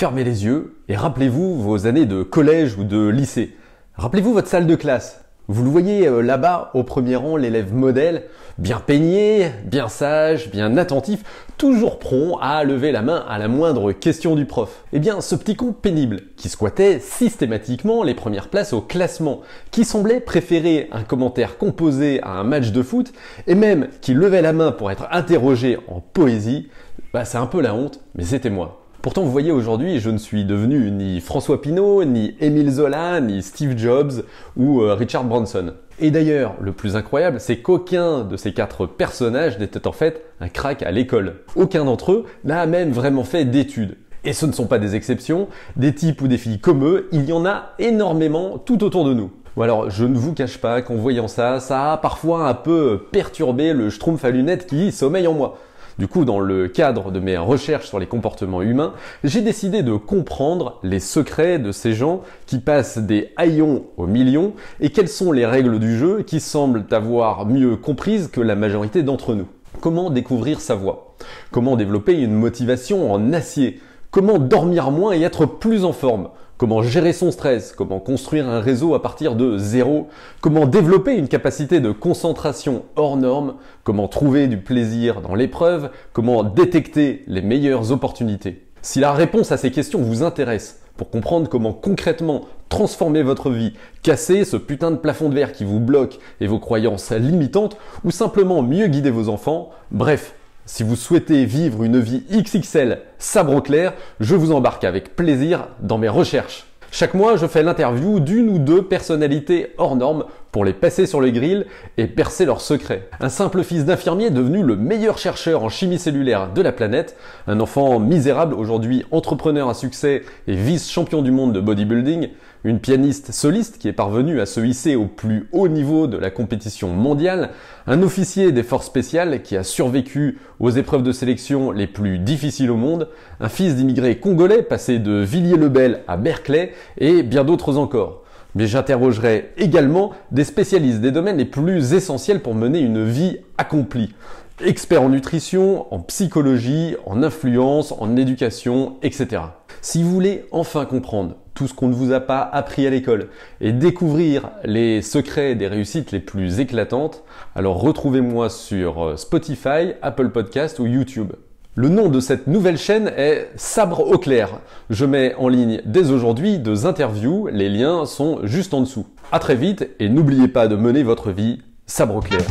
fermez les yeux et rappelez-vous vos années de collège ou de lycée. Rappelez-vous votre salle de classe. Vous le voyez euh, là-bas au premier rang, l'élève modèle, bien peigné, bien sage, bien attentif, toujours prompt à lever la main à la moindre question du prof. Eh bien, ce petit con pénible, qui squattait systématiquement les premières places au classement, qui semblait préférer un commentaire composé à un match de foot, et même qui levait la main pour être interrogé en poésie, bah c'est un peu la honte, mais c'était moi. Pourtant, vous voyez aujourd'hui, je ne suis devenu ni François Pinault, ni Émile Zola, ni Steve Jobs ou euh, Richard Branson. Et d'ailleurs, le plus incroyable, c'est qu'aucun de ces quatre personnages n'était en fait un crack à l'école. Aucun d'entre eux n'a même vraiment fait d'études. Et ce ne sont pas des exceptions, des types ou des filles comme eux, il y en a énormément tout autour de nous. Ou alors, je ne vous cache pas qu'en voyant ça, ça a parfois un peu perturbé le schtroumpf à lunettes qui sommeille en moi. Du coup, dans le cadre de mes recherches sur les comportements humains, j'ai décidé de comprendre les secrets de ces gens qui passent des haillons aux millions et quelles sont les règles du jeu qui semblent avoir mieux comprises que la majorité d'entre nous. Comment découvrir sa voie Comment développer une motivation en acier Comment dormir moins et être plus en forme Comment gérer son stress Comment construire un réseau à partir de zéro Comment développer une capacité de concentration hors norme Comment trouver du plaisir dans l'épreuve Comment détecter les meilleures opportunités Si la réponse à ces questions vous intéresse, pour comprendre comment concrètement transformer votre vie, casser ce putain de plafond de verre qui vous bloque et vos croyances limitantes, ou simplement mieux guider vos enfants, bref, si vous souhaitez vivre une vie XXL sabre clair, je vous embarque avec plaisir dans mes recherches. Chaque mois, je fais l'interview d'une ou deux personnalités hors normes pour les passer sur les grilles et percer leurs secrets. Un simple fils d'infirmier devenu le meilleur chercheur en chimie cellulaire de la planète, un enfant misérable aujourd'hui entrepreneur à succès et vice-champion du monde de bodybuilding, une pianiste soliste qui est parvenue à se hisser au plus haut niveau de la compétition mondiale, un officier des forces spéciales qui a survécu aux épreuves de sélection les plus difficiles au monde, un fils d'immigrés congolais passé de Villiers-le-Bel à Berkeley et bien d'autres encore. Mais j'interrogerai également des spécialistes des domaines les plus essentiels pour mener une vie accomplie. Experts en nutrition, en psychologie, en influence, en éducation, etc. Si vous voulez enfin comprendre tout ce qu'on ne vous a pas appris à l'école et découvrir les secrets des réussites les plus éclatantes, alors retrouvez-moi sur euh, Spotify, Apple Podcast ou YouTube. Le nom de cette nouvelle chaîne est Sabre au clair. Je mets en ligne dès aujourd'hui deux interviews, les liens sont juste en dessous. A très vite et n'oubliez pas de mener votre vie sabre au clair.